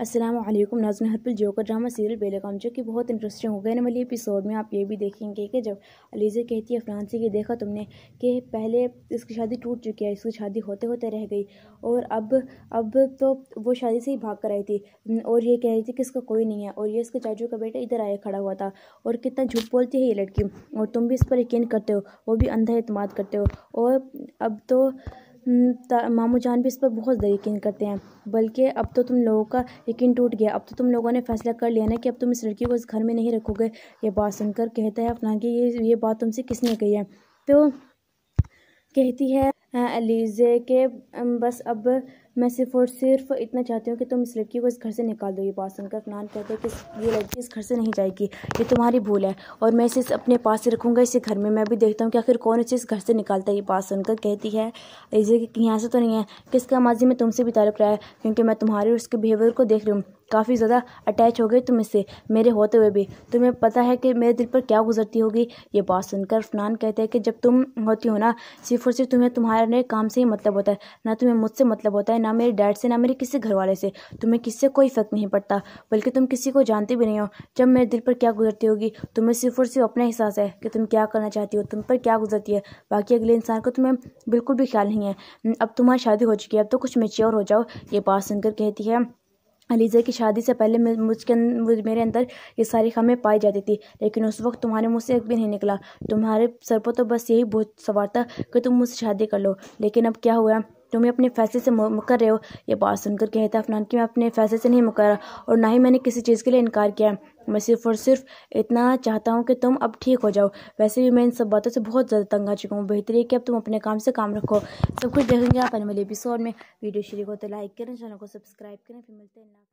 असलम नाजन हरपुल जो का drama serial काम जो कि बहुत इंटरेस्टिंग हो गया है वाली एपिसोड में आप ये भी देखेंगे कि जब अलीज़े कहती है अफरान से कि देखा तुमने कि पहले इसकी शादी टूट चुकी है इसकी शादी होते होते रह गई और अब अब तो वो शादी से ही भाग कर आई थी और ये कह रही थी कि इसका कोई नहीं है और ये इसके चाचू का बेटा इधर आया खड़ा हुआ था और कितना झूठ बोलती है ये लड़की और तुम भी इस पर यकीन करते हो वो भी अंधा अतमाद करते हो और अब तो हम्म, मामू जान भी इस पर बहुत ज़्यादा यकीन करते हैं बल्कि अब तो तुम लोगों का यकीन टूट गया अब तो तुम लोगों ने फैसला कर लिया ना कि अब तुम इस लड़की को इस घर में नहीं रखोगे ये बात सुनकर कहता है अपना कि ये ये बात तुमसे किसने कही है तो कहती है अलीजे के बस अब मैं सिर्फ और सिर्फ इतना चाहती हूँ कि तुम इस लड़की को इस घर से निकाल दो ये बात सुनकर अफनान कहते हैं कि ये लड़की इस घर से नहीं जाएगी ये तुम्हारी भूल है और मैं इसे अपने पास से रखूँगा इसे घर में मैं भी देखता हूँ कि आखिर कौन इसे इस घर से निकालता है ये बात सुनकर कहती है इसे यहाँ से तो नहीं है कि इसका माजी में तुमसे भी ताल्लुक रहा है क्योंकि मैं तुम्हारे और उसके बिहेवियर को देख रही हूँ काफ़ी ज़्यादा अटैच हो गए तुम इससे मेरे होते हुए भी तुम्हें पता है कि मेरे दिल पर क्या गुजरती होगी ये बात सुनकर फनान कहते हैं कि जब तुम होती हो ना सिर्फ और सिर्फ तुम्हें तुम्हारे तुम्हारे काम से ही मतलब होता है ना तुम्हें मुझसे मतलब होता है ना मेरे डैड से ना मेरे किसी घर वाले से तुम्हें किससे कोई फ़र्क नहीं पड़ता बल्कि तुम किसी को जानते भी नहीं हो जब मेरे दिल पर क्या गुजरती होगी तुम्हें सिर्फ और सिर्फ अपना एहसास है कि तुम क्या करना चाहती हो तुम पर क्या गुजरती है बाकी अगले इंसान को तुम्हें बिल्कुल भी ख्याल नहीं है अब तुम्हारी शादी हो चुकी है अब तो कुछ मेच्योर हो जाओ ये बात सुनकर कहती है अलीजा की शादी से पहले मुझके अं-, मेरे अंदर ये सारी खामें पाई जाती थी लेकिन उस वक्त तुम्हारे मुंह से एक भी नहीं निकला तुम्हारे सर पर तो बस यही बहुत सवार था कि तुम मुझसे शादी कर लो लेकिन अब क्या हुआ तुम्हें अपने फैसले से मुकर रहे हो यह बात सुनकर कहता अफनान कि मैं अपने फैसले से नहीं मुकर और ना ही मैंने किसी चीज़ के लिए इनकार किया मैं सिर्फ और सिर्फ इतना चाहता हूँ कि तुम अब ठीक हो जाओ वैसे भी मैं इन सब बातों से बहुत ज़्यादा तंग आ चुका हूँ बेहतरी है कि अब तुम अपने काम से काम रखो सब कुछ देखेंगे आप अपने वाले एपिसोड में वीडियो शुरू हो तो लाइक करें चैनल को सब्सक्राइब करें फिर मिलते हैं